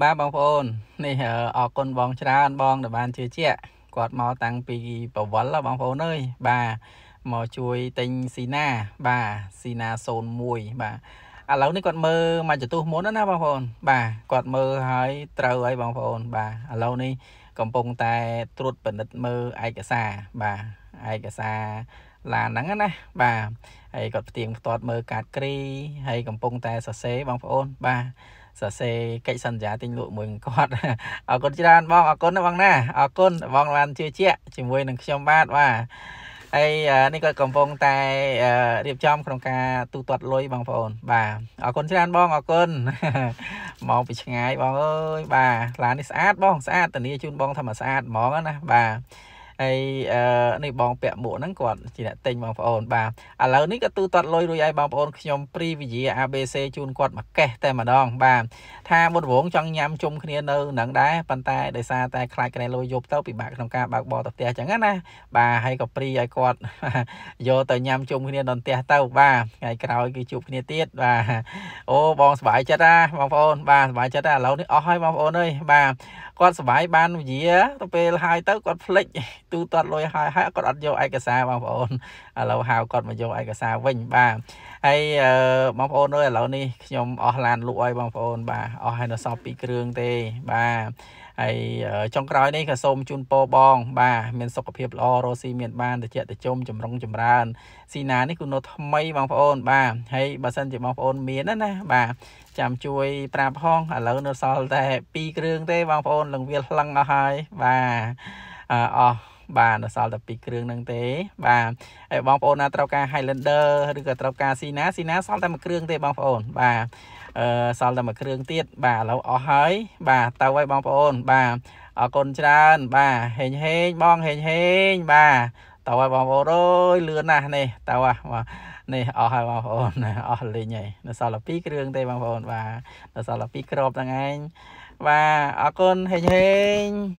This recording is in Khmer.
បាទបងប្អូននេះអរគុណបងច្រើនបងដែលបានជឿជាក់គាត់មកតាំងពីប្រវល់បងប្អូនអើយបាទមកជួយទិញស៊ីណាបាទស៊ីណា01បាទឥឡូវនេះគាត់មើលមកចតុះមុនណាបងប្អូនបាទគាត់មើលហើយត្រូវហើយបងប្អូនបាទឥឡូវនេះកំពុងតែត្រួតពិនិត្យមើលឯកសារបាទឯកសារឡានហ្នឹងណាបាទហើយគាត់ផ្ទៀងផ្ទាត់មើលកាតគ្រីហើយកំពុងតែសរសេរបងប្អូនបាទសរសេរកិច្ចសន្យាទិញលក់មួយគាត់អរគុណច្រើនបងអរគុណបងណាអរគុណបងបានជឿជាក់ជាមួយនឹងខ្ញុំបាទបាទហើយនេះក៏កំពុងតែរៀបចំក្នុងការទូទាត់លុយបងប្អូនបាទអរគុណច្រើនបងអរគុណមកពីឆ្ងាយបងអើយបាទឡាននេះស្អាតបងស្អាតធានាជូនបងថាមកស្អាតហ្មងណាបាទហើយនេះបងពាក់មួកហ្នឹងគាត់ជាអ្នកទិញបងប្អូនបាទឥឡូវនេះក៏ទូទាត់លុយរួចហើយបងប្អូនខ្ញុំព្រីវិជា ABC ជូនគាត់មួយកេះតែម្ដងបាទថាមុនរងចង់ញ៉ាំជុំគ្នានៅនឹងដែរប៉ុន្តែដោយសារតែខ្លាចក្រែលុយយប់ទៅពិបាកក្នុងការបើកបរទៅផ្ទះចឹងណាបាទហើយក៏ព្រីឲ្យគាត់យកទៅញ៉ាំជុំគ្នាដល់ផ្ទះទៅបាទថ្ងៃក្រោយគឺជួបគ្នាទៀតបាទអូបងសុបាយចិត្តណាបងប្អូនបាទសុបាយចិត្តណាឥឡូវនេះអស់ហើយបងប្អូនអើយបាទគាត់សុបាយបានវាទៅពេលហើយទៅគាត់ភ្លេចទូទាត់លុយហើយហើយគាត់អត់យកឯកសារបងប្អូនឥឡូវហៅគាត់មកយកឯកសារវិញបាទហើយបងប្អូនអើយឥឡូវនេះខ្ញុំអស់ឡានលក់ឲ្យបងប្អូនបាទអស់ហើយនៅសល់2គ្រឿងទេបាទហើយចុងក្រោយនេះក៏សូមជូនពរបងបាទមានសុខភាពល្អរស់ស៊ីមានបានតិចតិចុំចម្រុងចម្រើនស៊ីណានេះគឺនៅថ្មីបងប្អូន បាទហើយបើសិនជាបងប្អូនមានណាណាបាទចាំជួយប្រាប់ផងឥឡូវនៅសល់តែ2គ្រឿងទេបងប្អូនលងវាលខ្លឹងអស់ហើយបាទអស់បាទដល់សល់តែ2គ្រឿងហ្នឹងទេ បាទហើយបងប្អូនណាត្រូវការ Highlander ឬក៏ត្រូវការ Sina Sina សល់តែមួយគ្រឿងទេបងប្អូនបាទអឺសល់តែមួយគ្រឿងទៀតបាទឥឡូវអស់ហើយ បាទទៅហើយបងប្អូនបាទអរគុណច្រើនបាទហេងហេងបងហេងហេងបាទទៅហើយបងប្អូនអើយលឿនណាស់នេះទៅហ៎បាទនេះអស់ហើយបងប្អូនអស់លេងហើយនៅសល់តែ2គ្រឿងទេបងប្អូនបាទនៅសល់តែ2ក្របហ្នឹងឯងបាទអរគុណហេងហេង